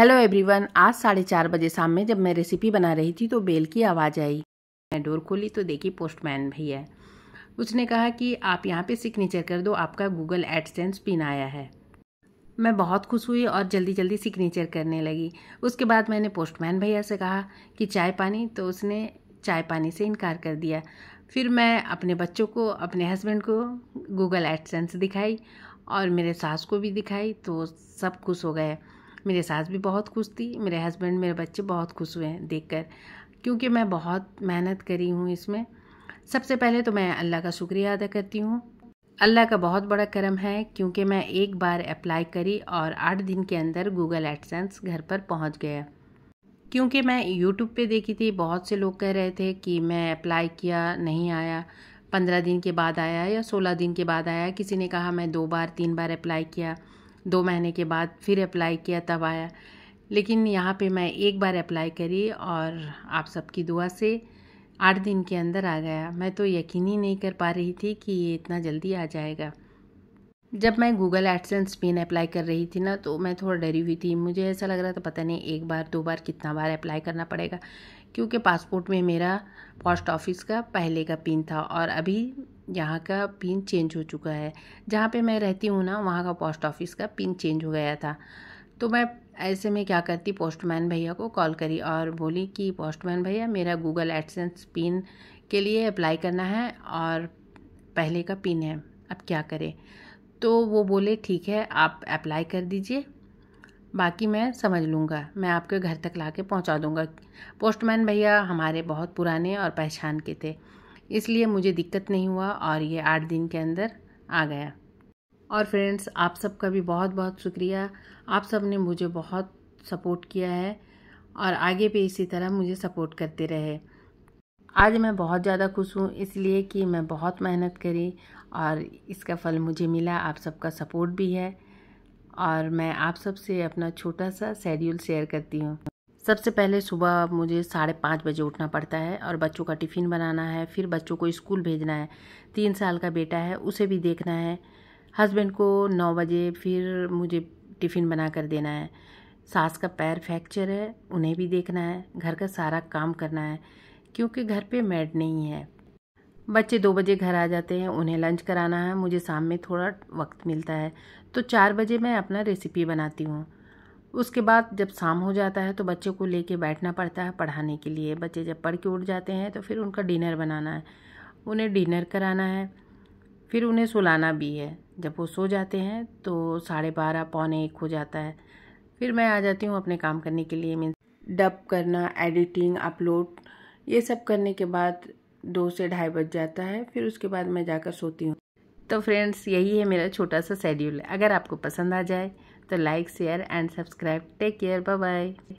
hello everyone आज साढ़े चार बजे शाम में जब मैं रेसिपी बना रही थी तो बेल की आवाज़ आई मैं डोर खोली तो देखी पोस्टमैन भैया उसने कहा कि आप यहाँ पे सिग्नेचर कर दो आपका गूगल एडसेंस पिन आया है मैं बहुत खुश हुई और जल्दी जल्दी सिग्नेचर करने लगी उसके बाद मैंने पोस्टमैन भैया से कहा कि चाय पानी तो उसने चाय पानी से इनकार कर दिया फिर मैं अपने बच्चों को अपने हस्बैंड को गूगल एडसेंस दिखाई और मेरे सास को भी दिखाई तो सब खुश हो गए मेरे सास भी बहुत खुश थी मेरे हस्बैंड मेरे बच्चे बहुत खुश हुए हैं देख कर क्योंकि मैं बहुत मेहनत करी हूँ इसमें सबसे पहले तो मैं अल्लाह का शुक्रिया अदा करती हूँ अल्लाह का बहुत बड़ा करम है क्योंकि मैं एक बार अप्लाई करी और आठ दिन के अंदर गूगल एडसेंस घर पर पहुँच गया क्योंकि मैं यूट्यूब पे देखी थी बहुत से लोग कह रहे थे कि मैं अप्लाई किया नहीं आया पंद्रह दिन के बाद आया या सोलह दिन के बाद आया किसी ने कहा मैं दो बार तीन बार अप्लाई किया दो महीने के बाद फिर अप्लाई किया तब आया लेकिन यहाँ पे मैं एक बार अप्लाई करी और आप सबकी दुआ से आठ दिन के अंदर आ गया मैं तो यकीन ही नहीं कर पा रही थी कि ये इतना जल्दी आ जाएगा जब मैं गूगल एडसेंस पिन अप्लाई कर रही थी ना तो मैं थोड़ा डरी हुई थी मुझे ऐसा लग रहा था पता नहीं एक बार दो बार कितना बार अप्लाई करना पड़ेगा क्योंकि पासपोर्ट में मेरा पोस्ट ऑफिस का पहले का पिन था और अभी यहाँ का पिन चेंज हो चुका है जहाँ पे मैं रहती हूँ ना वहाँ का पोस्ट ऑफिस का पिन चेंज हो गया था तो मैं ऐसे में क्या करती पोस्टमैन भैया को कॉल करी और बोली कि पोस्टमैन भैया मेरा गूगल एडसेंस पिन के लिए अप्लाई करना है और पहले का पिन है अब क्या करें तो वो बोले ठीक है आप अप्लाई कर दीजिए बाकी मैं समझ लूँगा मैं आपके घर तक ला के पहुँचा दूँगा पोस्टमैन भैया हमारे बहुत पुराने और पहचान के थे इसलिए मुझे दिक्कत नहीं हुआ और ये आठ दिन के अंदर आ गया और फ्रेंड्स आप सबका भी बहुत बहुत शुक्रिया आप सब ने मुझे बहुत सपोर्ट किया है और आगे भी इसी तरह मुझे सपोर्ट करते रहे आज मैं बहुत ज़्यादा खुश हूँ इसलिए कि मैं बहुत मेहनत करी और इसका फल मुझे मिला आप सबका सपोर्ट भी है और मैं आप सब से अपना छोटा सा शेड्यूल शेयर करती हूँ सबसे पहले सुबह मुझे साढ़े पाँच बजे उठना पड़ता है और बच्चों का टिफ़िन बनाना है फिर बच्चों को स्कूल भेजना है तीन साल का बेटा है उसे भी देखना है हस्बैंड को नौ बजे फिर मुझे टिफ़िन बना कर देना है सास का पैर फ्रैक्चर है उन्हें भी देखना है घर का सारा काम करना है क्योंकि घर पे मेड नहीं है बच्चे दो बजे घर आ जाते हैं उन्हें लंच कराना है मुझे शाम में थोड़ा वक्त मिलता है तो चार बजे मैं अपना रेसिपी बनाती हूँ उसके बाद जब शाम हो जाता है तो बच्चों को लेके बैठना पड़ता है पढ़ाने के लिए बच्चे जब पढ़ के उठ जाते हैं तो फिर उनका डिनर बनाना है उन्हें डिनर कराना है फिर उन्हें सुलाना भी है जब वो सो जाते हैं तो साढ़े बारह पौने एक हो जाता है फिर मैं आ जाती हूँ अपने काम करने के लिए मीन डब करना एडिटिंग अपलोड ये सब करने के बाद दो से ढाई बज जाता है फिर उसके बाद मैं जाकर सोती हूँ तो फ्रेंड्स यही है मेरा छोटा सा शेड्यूल अगर आपको पसंद आ जाए the like share and subscribe take care bye bye